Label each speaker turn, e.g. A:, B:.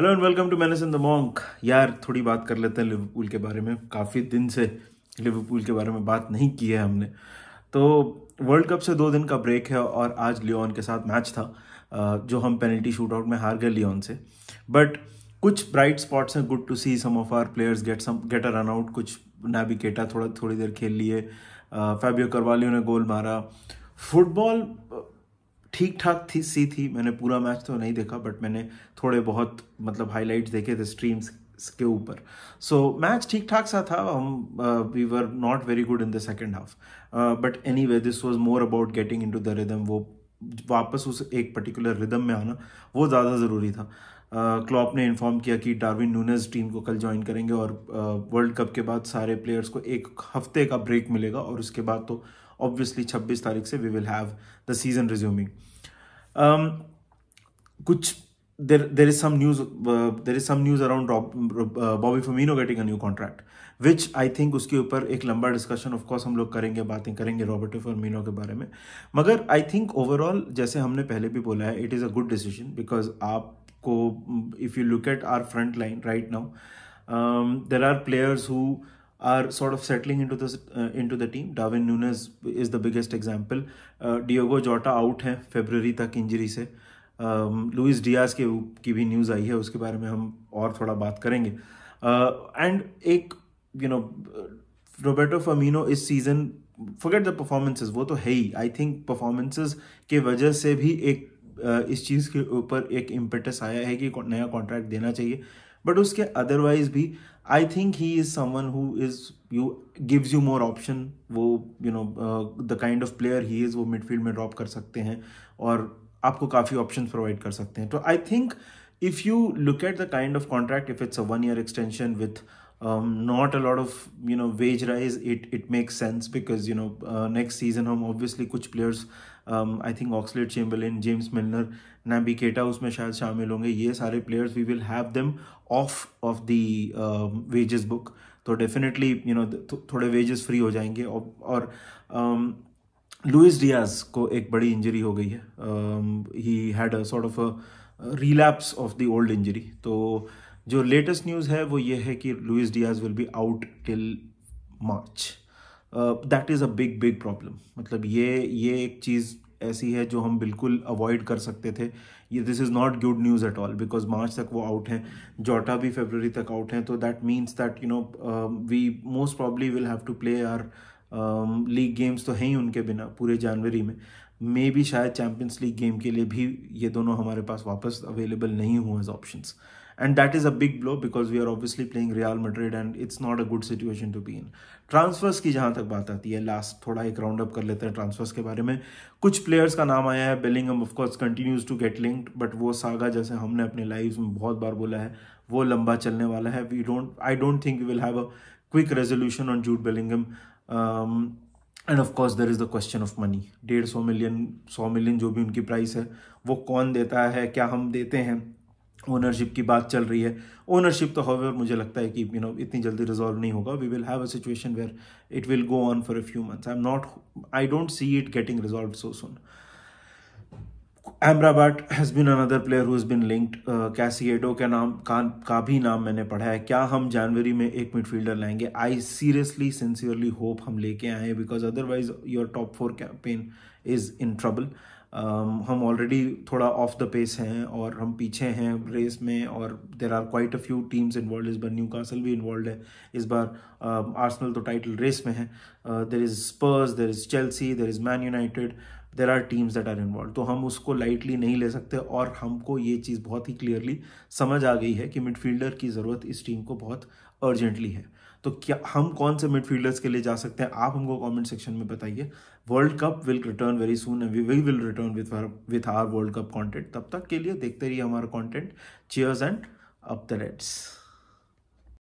A: Hello and welcome to manes in the monk यार थोड़ी बात कर लेते हैं लिवरपूल के बारे में काफ़ी दिन से लिवरपूल के बारे में बात नहीं की है हमने तो वर्ल्ड कप से दो दिन का ब्रेक है और आज लियोन के साथ मैच था जो हम पेनल्टी शूट आउट में हार गए लियोन से बट कुछ ब्राइट स्पॉट्स हैं good to see some of our players get some get a run out कुछ नैबिकेटा केटा थोड़ा थोड़ी देर खेल लिए फैबियो करवालियो ने गोल मारा फुटबॉल ठीक ठाक थी सी थी मैंने पूरा मैच तो नहीं देखा बट मैंने थोड़े बहुत मतलब हाईलाइट्स देखे थे स्ट्रीम्स के ऊपर सो मैच ठीक ठाक सा था हम we were not very good in the second half but anyway this was more about getting into the rhythm वो वापस उस एक पर्टिकुलर रिदम में आना वो ज़्यादा ज़रूरी था क्लॉप ने इन्फॉर्म किया कि डार्विन नूनज टीम को कल ज्वाइन करेंगे और वर्ल्ड कप के बाद सारे प्लेयर्स को एक हफ्ते का ब्रेक मिलेगा और उसके बाद तो ऑब्वियसली 26 तारीख से we will have the season resuming कुछ there there is some news uh, there is some news around Rob, uh, Bobby Firmino getting a new contract which I think उसके ऊपर एक लंबा discussion of course हम लोग करेंगे बातें करेंगे रॉबर्टो फर्मिनो के बारे में मगर I think overall जैसे हमने पहले भी बोला है it is a good decision because आपको if you look at our front line right now there are players who are sort of settling into this uh, into the team. Darwin Nunes is the biggest example. Uh, Diogo Jota out है February तक injury से. Uh, Luis Diaz के की भी news आई है उसके बारे में हम और थोड़ा बात करेंगे एंड एक यू नो रोबर्टो फमीनो इस सीज़न फॉरगेट द परफॉर्मेंसेस वो तो है ही आई थिंक परफॉर्मेंसेस के वजह से भी एक इस चीज़ के ऊपर एक इम्पेटस आया है कि नया कॉन्ट्रैक्ट देना चाहिए बट उसके अदरवाइज भी I think he is someone who is you gives you more option वो you know the kind of player he is वो मिडफील्ड में ड्रॉप कर सकते हैं और आपको काफी ऑप्शन प्रोवाइड कर सकते हैं तो I think if you look at the kind of contract if it's a one year extension with not a lot of you know wage rise it it makes sense because you know next season हम obviously कुछ players I think Oxlade Chamberlain James Milner Naby Keita उसमें शायद शामिल होंगे ये सारे players we will have them off off the wages book तो definitely you no थोड़े वेजेस फ्री हो जाएंगे और um, लुइस डियाज को एक बड़ी इंजरी हो गई है he had sort of relapse of the old injury तो जो लेटेस्ट न्यूज़ है वो ये है कि Luis Diaz will be out till March that is a big big problem मतलब ये ये एक चीज़ ऐसी है जो हम बिल्कुल अवॉइड कर सकते थे ये this is not good news at all because March तक वो आउट हैं जोटा भी फेबररी तक आउट हैं तो that means that you know we most probably will have to play our league um, games तो हैं ही उनके बिना पूरे जनवरी में मे भी शायद चैम्पियंस लीग गेम के लिए भी ये दोनों हमारे पास वापस अवेलेबल नहीं हुए option and that is a big blow because we are obviously playing Real Real and it's not a good situation to be in transfers की जहां तक बात आती है लास्ट थोड़ा एक राउंड अप कर लेते हैं ट्रांसफर्स के बारे में कुछ प्लेयर्स का नाम आया है Bellingham of course continues to get linked but वो सागा जैसे हमने अपने लाइफ में बहुत बार बोला है वो लंबा चलने वाला है we don't I don't think we will have a quick resolution on Jude Bellingham um, and of course there is the question of money डेढ़ सौ मिलियन सौ मिलियन जो भी उनकी प्राइस है वो कौन देता है क्या हम देते हैं ओनरशिप की बात चल रही है ओनरशिप तो हाउएवर मुझे लगता है कि यू you नो know, इतनी जल्दी रिजॉल्व नहीं होगा we will have a situation where it will go on for a few months I am not I don't see it getting resolve so soon Amrabat has been another player who is been linked Caicedo का नाम का, का भी नाम मैंने पढ़ा है क्या हम जनवरी में एक मिडफील्डर लाएंगे आई सीरियसली सिंसियरली होप हम लेके आए because otherwise your top four campaign is in trouble हम ऑलरेडी थोड़ा ऑफ द पेस हैं और हम पीछे हैं रेस में और there are quite a few teams involve इस बार न्यू कासल भी इन्वॉल्व है इस बार आर्सनल um, तो टाइटल रेस में है there is Spurs there is Chelsea there is Man United there are teams that are involve तो हम उसको लाइटली नहीं ले सकते और हमको ये चीज़ बहुत ही क्लियरली समझ आ गई है कि मिडफील्डर की ज़रूरत इस टीम को बहुत अर्जेंटली है तो क्या हम कौन से मिडफील्डर्स के लिए जा सकते हैं आप हमको कमेंट सेक्शन में बताइए World Cup will return very soon and we will return with with our World Cup content तब तक के लिए देखते रहिए हमारा content cheers and up the Reds